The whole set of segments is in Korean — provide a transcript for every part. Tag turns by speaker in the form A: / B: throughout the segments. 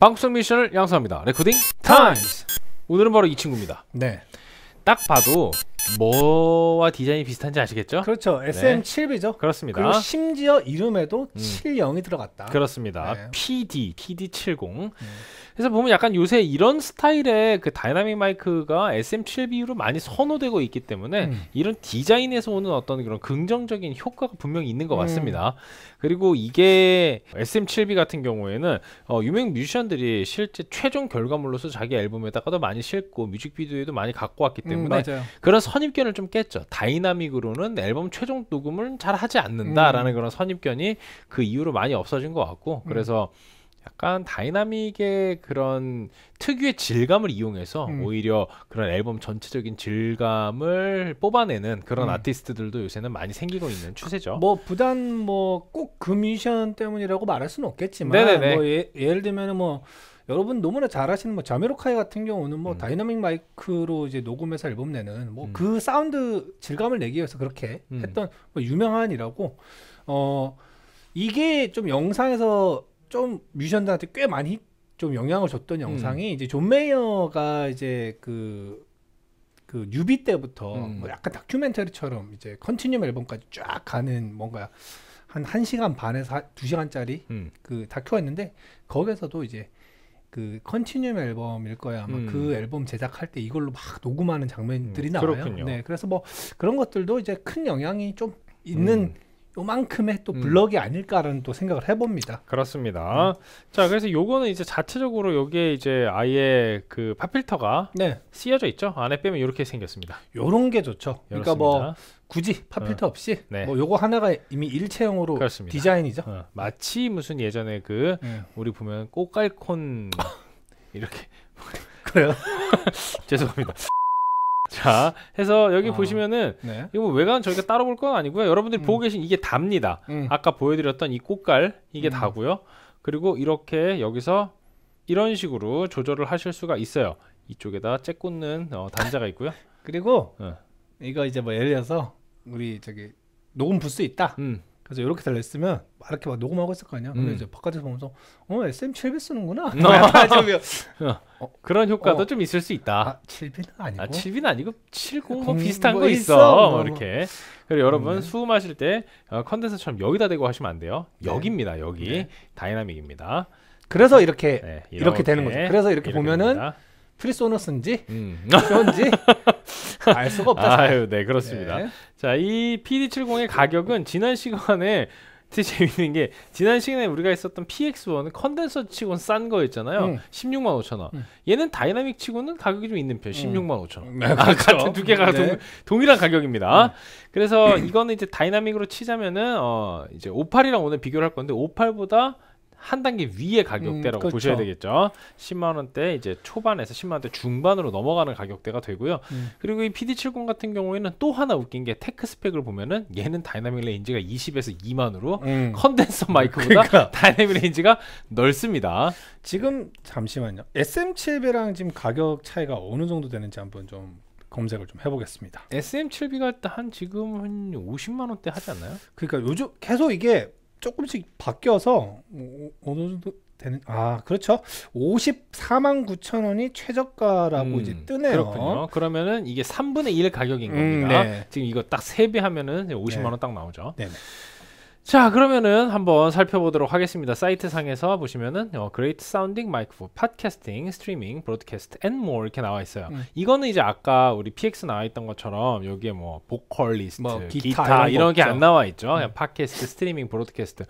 A: 방송 미션을 양성합니다. 레코딩 타임스. 오늘은 바로 이 친구입니다. 네. 딱 봐도 뭐와 디자인이 비슷한지 아시겠죠? 그렇죠. SM7이죠. 네. 그렇습니다. 그리고 심지어 이름에도 음. 70이 들어갔다. 그렇습니다. 네. PD, PD70. 음. 그래서 보면 약간 요새 이런 스타일의 그 다이나믹 마이크가 SM7B로 많이 선호되고 있기 때문에 음. 이런 디자인에서 오는 어떤 그런 긍정적인 효과가 분명히 있는 것 음. 같습니다. 음. 그리고 이게 SM7B 같은 경우에는 어, 유명 뮤지션들이 실제 최종 결과물로서 자기 앨범에다가도 많이 싣고 뮤직비디오에도 많이 갖고 왔기 음, 때문에 음, 그런 선입견을 좀 깼죠. 다이나믹으로는 앨범 최종 녹음을 잘 하지 않는다라는 음. 그런 선입견이 그 이후로 많이 없어진 것 같고 그래서 약간 다이나믹의 그런 특유의 질감을 이용해서 음. 오히려 그런 앨범 전체적인 질감을 뽑아내는 그런 음. 아티스트들도 요새는 많이 생기고 있는 추세죠. 뭐
B: 부단 뭐 꼭그 뮤지션 때문이라고 말할 수는 없겠지만 네네네. 뭐 예, 예를 들면은 뭐 여러분 너무나 잘아시는뭐 자메로카이 같은 경우는 뭐 음. 다이나믹 마이크로 이제 녹음해서 앨범 내는 뭐그 음. 그 사운드 질감을 내기 위해서 그렇게 음. 했던 뭐 유명한이라고 어 이게 좀 영상에서 좀 뮤지션들한테 꽤 많이 좀 영향을 줬던 영상이 음. 이제 존 메이어가 이제 그그 그 뉴비 때부터 음. 뭐 약간 다큐멘터리처럼 이제 컨티뉴 앨범까지 쫙 가는 뭔가 한 1시간 반에서 2시간짜리 음. 그 다큐가 있는데 거기서도 이제 그컨티뉴 앨범일 거야 아마 그 음. 그 앨범 제작할 때 이걸로 막 녹음하는 장면들이 음, 나와요. 그렇군요. 네, 그래서 뭐 그런 것들도 이제 큰 영향이 좀 있는 음. 요만큼의 또 음. 블럭이 음. 아닐까라는 또 생각을 해봅니다.
A: 그렇습니다. 음. 자, 그래서 요거는 이제 자체적으로 여기에 이제 아예 그 팝필터가 네. 쓰여져 있죠. 안에 빼면 이렇게 생겼습니다. 요런 게 좋죠. 그렇니다 그러니까 뭐 굳이 팝필터 어. 없이 네. 뭐 요거 하나가 이미 일체형으로 그렇습니다. 디자인이죠. 어. 마치 무슨 예전에 그 음. 우리 보면 꼬깔콘 이렇게 그래요? 죄송합니다. 자, 해서 여기 어. 보시면은 네. 이거 뭐 외관 저희가 따로 볼 건 아니고요. 여러분들이 음. 보고 계신 이게 답니다. 음. 아까 보여드렸던 이 꽃갈 이게 음. 다고요. 그리고 이렇게 여기서 이런 식으로 조절을 하실 수가 있어요. 이쪽에다 째 꽂는 어, 단자가 있고요. 그리고 어. 이거 이제 뭐 예를 들어서
B: 우리 저기 녹음 부스 있다. 음. 그래서 이렇게 달렸으면 막 이렇게 막 녹음하고 있을 거 아니야. 근데 음. 이제 바깥에서 보면서 어 SM 700 쓰는구나. 음.
A: 어. 그런 효과도 어. 좀 있을 수 있다. 아, 7비는 아니고. 아, 7비는 아니고 70뭐 비슷한 거 있어. 있어. 뭐 이렇게. 그리고 여러분 네. 수음 하실 때 어, 컨덴서처럼 여기다 대고 하시면 안 돼요. 네. 여기입니다. 여기. 네. 다이나믹입니다. 그래서 이렇게, 이렇게 네, 이렇게, 되는 거죠. 그래서 이렇게, 이렇게 보면은 됩니다.
B: 프리소너스인지
A: 음. 쇼인지 알 수가 없다. 아유, 네 그렇습니다. 네. 자이 PD70의 가격은 지난 시간에 되게 재밌는 게 지난 시간에 우리가 있었던 PX1은 컨덴서 치곤 싼 거였잖아요. 음. 16만 5천 원. 음. 얘는 다이나믹 치고는 가격이 좀 있는 편. 16만 음. 5천 원. 네, 그렇죠. 같은 두 개가 네. 동, 일한 가격입니다. 음. 그래서 이거는 이제 다이나믹으로 치자면은 어 이제 58이랑 오늘 비교를 할 건데 58보다 한 단계 위의 가격대라고 음, 그렇죠. 보셔야 되겠죠. 10만 원대 이제 초반에서 10만 원대 중반으로 넘어가는 가격대가 되고요. 음. 그리고 이 PD70 같은 경우에는 또 하나 웃긴 게 테크 스펙을 보면은 얘는 다이나믹 레인지가 20에서 2만으로 음. 컨덴서 마이크보다 그러니까. 다이나믹 레인지가 넓습니다. 지금 잠시만요. SM7B랑 지금 가격
B: 차이가 어느 정도 되는지 한번 좀 검색을 좀 해보겠습니다. SM7B가 한 지금 한 50만 원대 하지 않나요? 그러니까 요즘 계속 이게 조금씩 바뀌어서 뭐 어느 정도 되는 아 그렇죠 54만 9천 원이 최저가라고
A: 음, 이제 뜨네요 그렇군요 그러면은 이게 3분의 1 가격인 겁니다 음, 네. 지금 이거 딱 세배 하면은 50만 원 딱 나오죠 네네. 자 그러면은 한번 살펴보도록 하겠습니다 사이트 상에서 보시면은 어, Great Sounding Micro, Podcasting, Streaming, Broadcast and More 이렇게 나와 있어요 음. 이거는 이제 아까 우리 PX 나와 있던 것처럼 여기에 뭐 보컬리스트, 뭐, 기타, 기타, 이런, 게 안 나와 있죠 음. 그냥 팟캐스트, 스트리밍, 브로드캐스트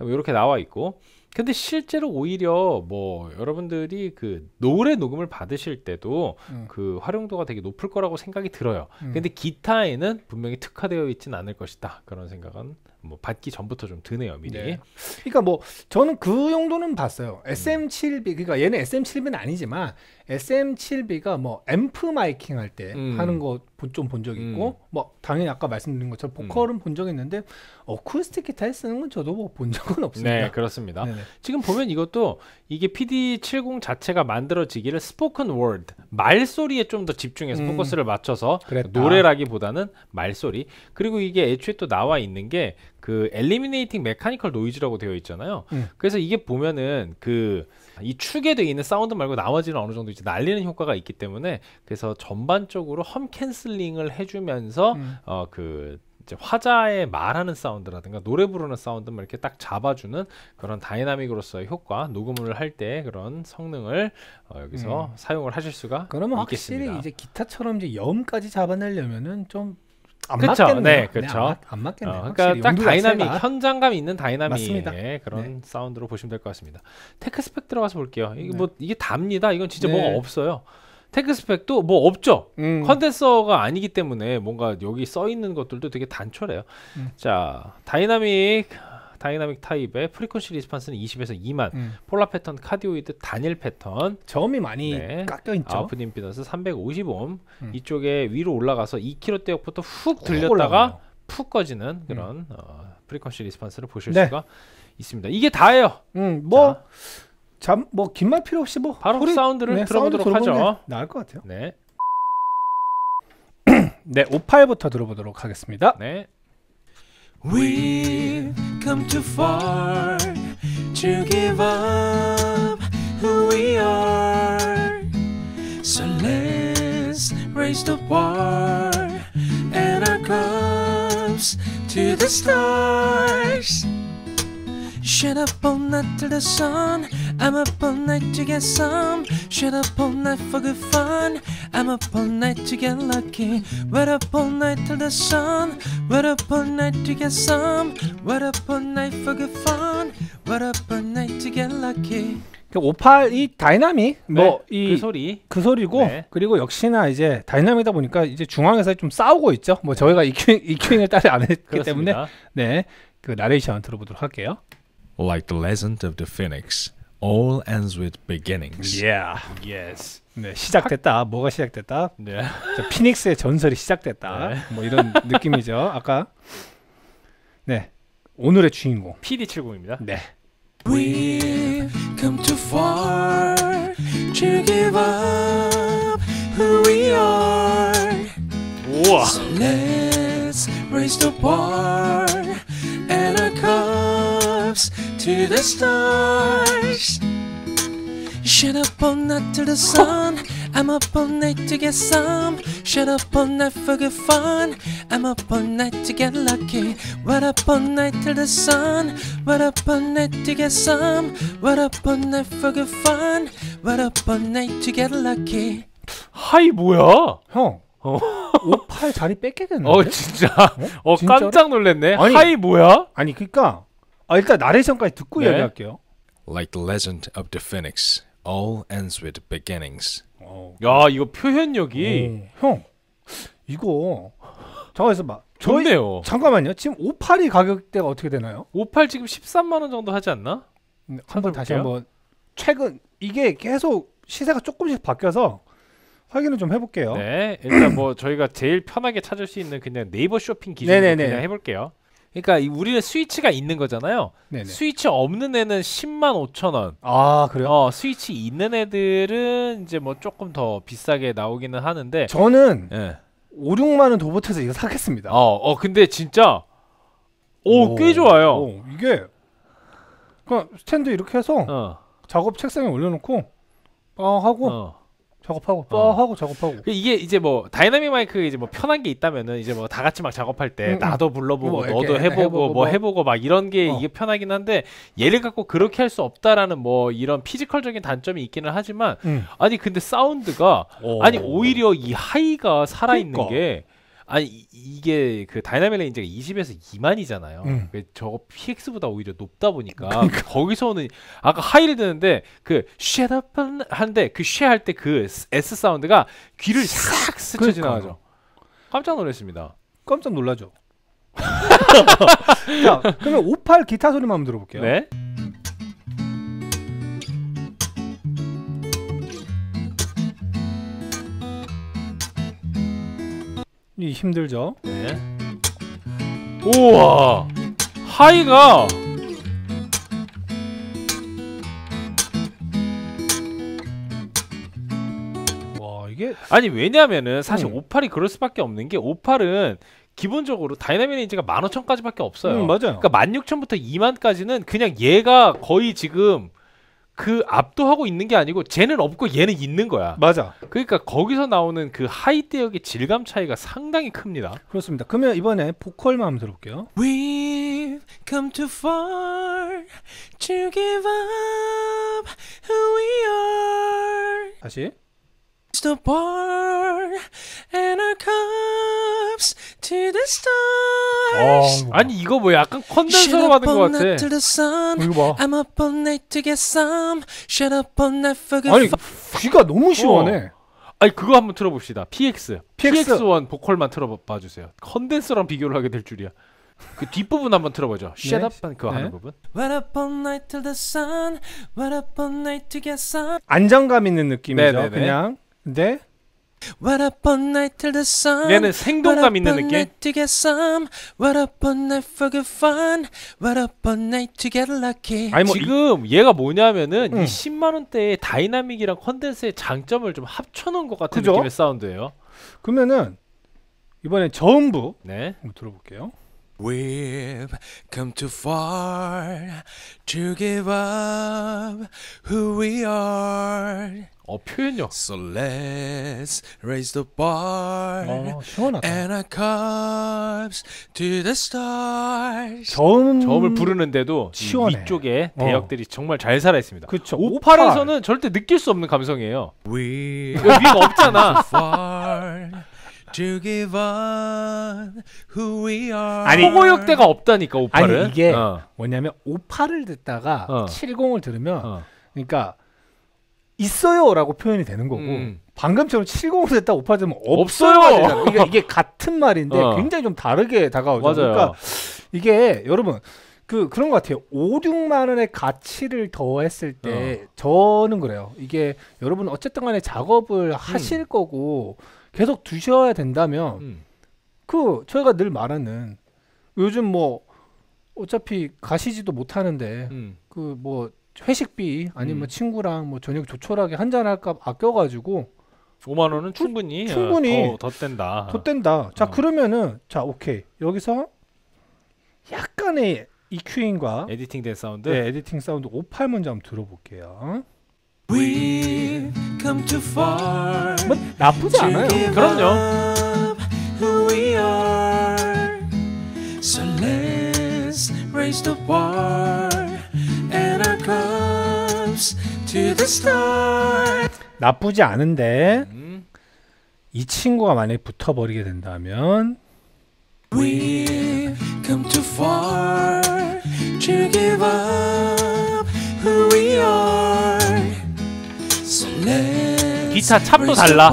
A: 이렇게 나와 있고 근데 실제로 오히려 뭐 여러분들이 그 노래 녹음을 받으실 때도 음. 그 활용도가 되게 높을 거라고 생각이 들어요. 음. 근데 기타에는 분명히 특화되어 있지는 않을 것이다. 그런 생각은 뭐 받기 전부터 좀 드네요 미리. 네. 그러니까 뭐 저는
B: 그 용도는 봤어요. SM7B 그러니까 얘는 SM7B는 아니지만 SM7B가 뭐 앰프 마이킹 할때 음. 하는 거 좀 본 적 있고 음. 뭐 당연히 아까 말씀드린 것처럼 음. 보컬은 음. 본적 있는데 어쿠스틱 기타에 쓰는 건 저도 뭐본 적은 없습니다. 네,
A: 그렇습니다. 네네. 지금 보면 이것도 이게 PD70 자체가 만들어지기를 스포큰 월드 말소리에 좀 더 집중해서 음. 포커스를 맞춰서 그랬다. 노래라기보다는 말소리 그리고 이게 애초에 또 나와 있는 게그 엘리미네이팅 메카니컬 노이즈라고 되어 있잖아요. 음. 그래서 이게 보면은 그 이 축에 돼 있는 사운드 말고 나머지는 어느 정도 이제 날리는 효과가 있기 때문에 그래서 전반적으로 험 캔슬링을 해주면서 음. 어그 화자의 말하는 사운드라든가 노래 부르는 사운드 만 이렇게 딱 잡아주는 그런 다이나믹으로서의 효과 녹음을 할 때 그런 성능을 어, 여기서 음. 사용을 하실 수가 그러면 있겠습니다. 확실히 이제 기타처럼 이제
B: 여까지 잡아내려면은 좀안 그쵸? 맞겠네요. 네, 그렇죠. 네, 안, 안, 어, 맞겠네요. 어, 그러니까 딱 다이나믹
A: 현장감 있는 다이나믹의 그런 네. 사운드로 보시면 될 것 같습니다. 테크 스펙 들어가서 볼게요. 이게 네. 뭐 이게 답니다. 이건 진짜 네. 뭐가 없어요. 테크 스펙도 뭐 없죠. 음. 컨덴서가 아니기 때문에 뭔가 여기 써 있는 것들도 되게 단촐해요. 음. 자, 다이나믹 다이나믹 타입의 프리퀀시 리스판스는 20에서 2만, 음. 폴라 패턴 카디오이드 단일 패턴. 저음이 많이 네. 깎여 있죠. 아웃풋 임피던스 350옴. 음. 이쪽에 위로 올라가서 2km 대역부터 훅 들렸다가 푹 꺼지는 음. 그런 음. 어, 프리퀀시 리스판스를 보실 네. 수가 있습니다. 이게 다예요. 음, 뭐잠뭐긴말 필요 없이 뭐 바로 소리, 사운드를 네, 들어보도록 사운드 하죠. 나을 것 같아요. 네. 네, 58부터 들어보도록 하겠습니다. 네.
C: We come too far to give up who we are. So let's raise the bar and our cups to the stars. Shut up all oh, night till the sun I'm up all night to get some Shut up all night for good fun I'm up all night to get lucky Wait up all night till the sun Wait up all night to get some Wait up all night for good fun Wait up all night to get lucky 58이 다이나믹 네, 뭐이 그 소리 그 소리고 네.
B: 그리고 역시나 이제 다이나믹이다 보니까 이제 중앙에서 좀 싸우고 있죠. 뭐 저희가 EQing, EQing을 따로 안 했기 그렇습니다. 때문에 네그 나레이션 들어보도록 할게요.
A: Like the legend of the phoenix. All ends with beginnings.
B: Yeah. Yes. 네, 시작됐다. 뭐가 시작됐다? 네. 저 피닉스의 전설이 시작됐다. 네. 뭐 이런 느낌이죠. 아까 네. 오늘의 주인공
A: PD70입니다. 네. w
C: e come too far to give up who we are. 우와. So let's raise the bar dance to the stars. Shut up all night till the sun. I'm up all night to get some. Shut up all night for good fun. I'm up all night to get lucky. What up all night till the sun. What up all night to get some. What up all night for good fun. What up all night to get lucky. 하이 뭐야? 형. 어. 58 자리 뺏게 됐는데. 어 진짜. 어, 어
B: 깜짝 놀랐네. 아니, 하이 뭐야? 아니 그러니까 아, 일단 나레이션까지 듣고 네. 이야기할게요.
A: Like the legend of the phoenix, all ends with beginnings. 어. 야 이거 표현력이
B: 오. 형 이거 잠깐 있어봐. 저희, 좋네요. 잠깐만요. 지금 58이 가격대가 어떻게 되나요? 58 지금 13만 원 정도 하지 않나? 네, 한번 다시 한번 최근 이게 계속 시세가 조금씩 바뀌어서 확인을 좀 해볼게요.
A: 네, 일단 뭐 저희가 제일 편하게 찾을 수 있는 그냥 네이버 쇼핑 기준으로 그냥 해볼게요. 그러니까 이 우리는 스위치가 있는 거잖아요. 네네. 스위치 없는 애는 10만 5천 원. 아 그래요? 어 스위치 있는 애들은 이제 뭐 조금 더 비싸게 나오기는 하는데 저는 예.
B: 5, 6만 원 도보트에서 이거 사겠습니다.
A: 어, 어 근데 진짜 오, 오 좋아요. 오, 이게
B: 그러 스탠드 이렇게 해서 어. 작업 책상에 올려놓고 어 하고 어. 작업하고 뻐하고
A: 어. 작업하고 이게 이제 뭐 다이나믹 마이크 이제 뭐 편한 게 있다면은 이제 뭐 다 같이 막 작업할 때 응, 음, 음. 나도 불러보고 뭐 너도 해보고, 해보고 뭐, 뭐 해보고 막 이런 게 어. 이게 편하긴 한데 얘를 갖고 그렇게 할 수 없다라는 뭐 이런 피지컬적인 단점이 있기는 하지만 응. 음. 아니 근데 사운드가 오. 어. 아니 오히려 이 하이가 살아있는 그러니까. 게 아니 이게 그 다이나믹 레인지가 20에서 2만이잖아요. 음. 그 저거 PX보다 오히려 높다 보니까 그러니까. 거기서는 아까 하이를 드는데 그 쉐다판 한데 그 쉐 할때그 그 S 사운드가 귀를 싹 스쳐 그러니까. 지나가죠. 깜짝 놀랐습니다. 깜짝 놀라죠. 자, 그러면 58
B: 기타 소리만 한번 들어볼게요. 네. 힘들죠
C: 네.
A: 우와 하이가 와 이게 아니 왜냐면은 사실 음. 오팔이 그럴 수밖에 없는 게 오팔은 기본적으로 다이나믹 레인지가 만 오천까지밖에 없어요. 음, 맞아요. 그러니까 만 육천부터 이만까지는 그냥 얘가 거의 지금 그 압도하고 있는 게 아니고 쟤는 없고 얘는 있는 거야. 맞아. 그러니까 거기서 나오는 그 하이 대역의 질감 차이가 상당히 큽니다.
B: 그렇습니다. 그러면 이번에 보컬만 한번 들어볼게요.
C: w e come too far to give up who we are. 다시. to b u r and our cups to the stars.
A: 아, 아니 이거 뭐 약간 컨덴서로 받은 것 같아. 어, 이거 봐.
C: I'm up all night to get some. Shut up all night for good. 아니
A: 귀가 너무 어. 시원해. 어. 아니 그거 한번 들어봅시다. PX. PX. p 보컬만 들어봐 주세요. 컨덴서랑 비교를 하게 될 줄이야. 그 뒷부분 한번 들어보죠. 네. Shut up 그 네. 하는 부분.
B: 안정감 있는 느낌이죠. 네네네. 네, 네. 그냥. 근데 네?
C: 얘는 생동감 있는 느낌. 아니 뭐 지금
A: 얘가 뭐냐면은 음. 이 10만 원대의 다이나믹이랑 컨덴스의 장점을 좀
C: 합쳐놓은 것 같은
A: 그죠? 느낌의 사운드예요. 그러면은 이번에 저음부 네. 한번 들어볼게요.
C: We've come too far to give up who we are. 어 표현력. So let's raise the bar 어, 시원하다. and our cups to the stars. 저음 저음을 부르는데도 시원해. 위쪽에 대역들이 정말
A: 잘 살아 있습니다. 그렇죠. 오팔에서는 절대 느낄 수 없는 감성이에요. We 위가 없잖아.
C: 아니 호고역대가
A: 없다니까 오파를. 아니 이게 어. 뭐냐면 오파을 듣다가 어.
B: 70을 들으면 어. 그러니까 있어요라고 표현이 되는 거고 음. 방금처럼 70을 듣다 오파 들으면 없어요. 그러니까 이게 같은 말인데 어. 굉장히 좀 다르게 다가오죠. 맞아요. 그러니까 이게 여러분 그 그런 것 같아요. 5, 6만 원의 가치를 더했을 때 어. 저는 그래요. 이게 여러분 어쨌든 간에 작업을 음. 하실 거고 계속 두셔야 된다면 음. 그 저희가 늘 말하는 요즘 뭐 어차피 가시지도 못하는데 음. 그뭐 회식비 아니면 음. 친구랑 뭐 저녁 조촐하게 한잔 할까 아껴가지고
A: 5만 원은 충분히 그, 어, 충분히 더, 더 뗀다 더
B: 뗀다 자 어. 그러면은 자 오케이 여기서
A: 약간의 EQ인과 에디팅 된 사운드 네
B: 에디팅 사운드 58 먼저
C: 한번 들어볼게요 We come too far 하면 나쁘지 않아요. 그럼요. raise the bar and our cups to the star.
B: 나쁘지 않은데 이 친구가 만약에 붙어버리게 된다면 We've
C: come too far to give up who we are. So let's 기타 찹도 달라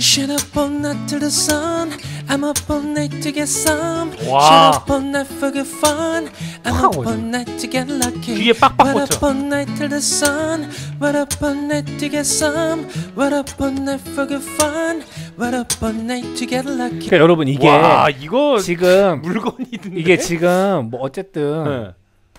C: Shut up all night to the sun. I'm up all night to get some. 와. Shut up all night for good fun. I'm up all night to get lucky. 귀에 빡빡 꽂혀. What up all night to the sun. What up all night to get some. What up all night for good fun. What up all night to get lucky. 그러니까 여러분 이게 와,
B: 이거 지금 물건이 있는데? 이게 지금 뭐 어쨌든 네.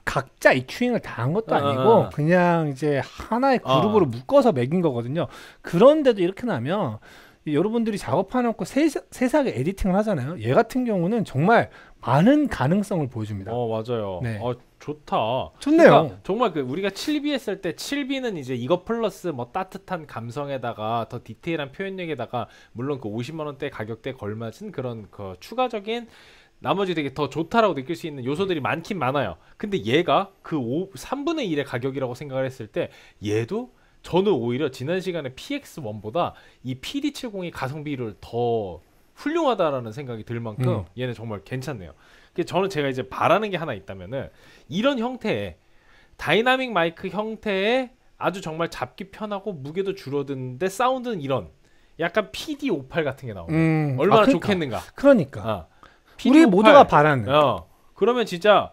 B: 각자 이추행을다 한 것도 아, 아니고 어. 그냥 이제 하나의 그룹으로 어. 묶어서 매긴 거거든요. 그런데도 이렇게 나면 여러분들이 작업해놓고 세세, 세세하게 에디팅을 하잖아요. 얘 같은 경우는 정말 많은 가능성을 보여줍니다. 어 맞아요. 네. 어 좋다. 좋네요. 그러니까
A: 정말 그 우리가 7비 했을 때7비는 이제 이거 플러스 뭐 따뜻한 감성에다가 더 디테일한 표현력에다가 물론 그 50만 원대 가격대 걸맞은 그런 그 추가적인 나머지 되게 더 좋다라고 느낄 수 있는 요소들이 네. 많긴 많아요. 근데 얘가 그 5, 3분의 1의 가격이라고 생각을 했을 때 얘도 저는 오히려 지난 시간에 PX1보다 이 PD70이 가성비를 더 훌륭하다라는 생각이 들 만큼 음. 얘는 정말 괜찮네요. 그러니까 저는 제가 이제 바라는 게 하나 있다면은 이런 형태의 다이나믹 마이크 형태의 아주 정말 잡기 편하고 무게도 줄어드는데 사운드는 이런 약간 PD58 같은 게 나오면 음. 아, 얼마나 아, 그러니까. 좋겠는가. 그러니까. 어. PD 우리 모두가 바라는. 어. 그러면 진짜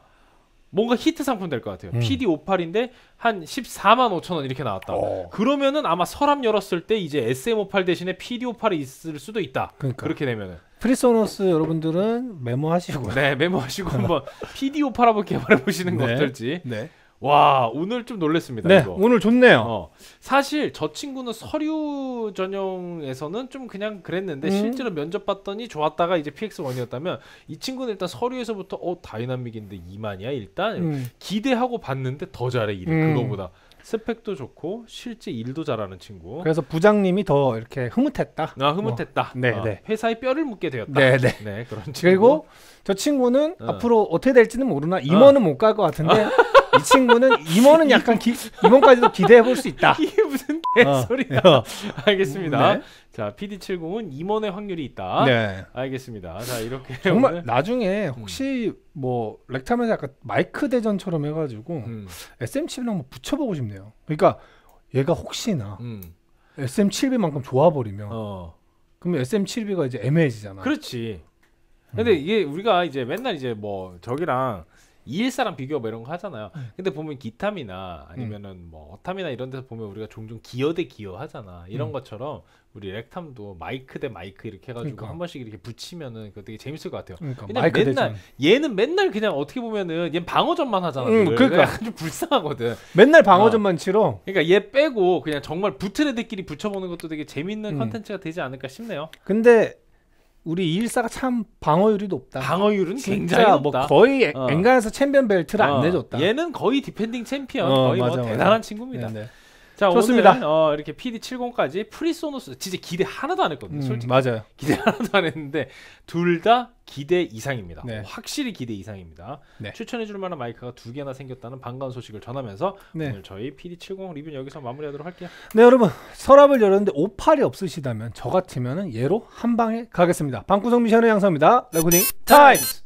A: 뭔가 히트 상품 될 것 같아요. 음. PD58인데 한 14만 5천 원 이렇게 나왔다. 어. 그러면은 아마 서랍 열었을 때 이제 SM58 대신에 PD58이 있을 수도 있다. 그러니까. 그렇게 되면은.
B: 프리소노스 여러분들은
A: 메모하시고. 네, 메모하시고 한번 PD58 한번 개발해 보시는 네. 거 어떨지. 네. 와 오늘 좀 놀랬습니다. 네, 이거. 오늘 좋네요. 어, 사실 저 친구는 서류 전형에서는 좀 그냥 그랬는데 음. 실제로 면접 봤더니 좋았다가 이제 PX 원이었다면 이 친구는 일단 서류에서부터 어 다이나믹인데 이만이야 일단 음. 기대하고 봤는데 더 잘해 일 음. 그거보다 스펙도 좋고 실제 일도 잘하는 친구. 그래서 부장님이
B: 더 이렇게 흐뭇했다. 아 흐뭇했다. 어. 네, 아, 네.
A: 회사에 뼈를 묻게 되었다. 네, 네. 네 그런 친구.
B: 그리고 저 친구는 어. 앞으로 어떻게 될지는 모르나 어. 임원은 못 갈 것 같은데. 어. 이 친구는 임원은 약간 기, 임원까지도 기대해 볼 수 있다. 이게 무슨 어. 소리야?
C: 어.
A: 알겠습니다. 네. 자, PD70은 임원의 확률이 있다. 네. 알겠습니다. 자, 이렇게 정말
B: 오늘... 나중에 음. 혹시 음. 뭐 렉타면서 약간 마이크 대전처럼 해가지고 음. SM7이랑 뭐 붙여보고 싶네요. 그러니까 얘가 혹시나 음. SM7B만큼 좋아버리면 어. 그럼 SM7B가 이제 애매해지잖아.
A: 그렇지. 음. 근데 이게 우리가 이제 맨날 이제 뭐 저기랑 이일사랑 비교 뭐 이런 거 하잖아요. 네. 근데 보면 기탐이나 아니면은 음. 뭐 어탐이나 이런 데서 보면 우리가 종종 기어 대 기어 하잖아. 이런 음. 것처럼 우리 렉탐도 마이크 대 마이크 이렇게 해가지고 그러니까. 한 번씩 이렇게 붙이면은 그 되게 재밌을 것 같아요. 그러니까 마이크 맨날 대전. 얘는 맨날 그냥 어떻게 보면은 얘 방어전만 하잖아. 응, 음, 그러니까 약간 좀 불쌍하거든. 맨날 어. 방어전만 어. 치러. 그러니까 얘 빼고 그냥 정말 붙은 애들끼리 붙여보는 것도 되게 재밌는 컨텐츠가 음. 되지 않을까 싶네요.
B: 근데 우리 이일사가 참 방어율이 높다. 방어율은 굉장히 뭐 높다. 뭐 거의 어. 엔간에서 챔피언 벨트를 어. 안 내줬다.
A: 얘는 거의 디펜딩 챔피언, 어, 거의 뭐 맞아, 뭐 맞아. 대단한 친구입니다. 네네. 네. 자, 좋습니다. 오늘 어, 이렇게 PD70까지 프리소노스 진짜 기대 하나도 안 했거든요. 음, 솔직히 맞아요. 기대 하나도 안 했는데 둘 다 기대 이상입니다. 네. 확실히 기대 이상입니다. 네. 추천해줄 만한 마이크가 두 개나 생겼다는 반가운 소식을 전하면서 네. 오늘 저희 PD70 리뷰 여기서 마무리하도록 할게요.
B: 네 여러분 서랍을 열었는데 58이 없으시다면 저같으면 얘로 한 방에 가겠습니다. 방구석 미션의 양성입니다. 레코딩 타임스.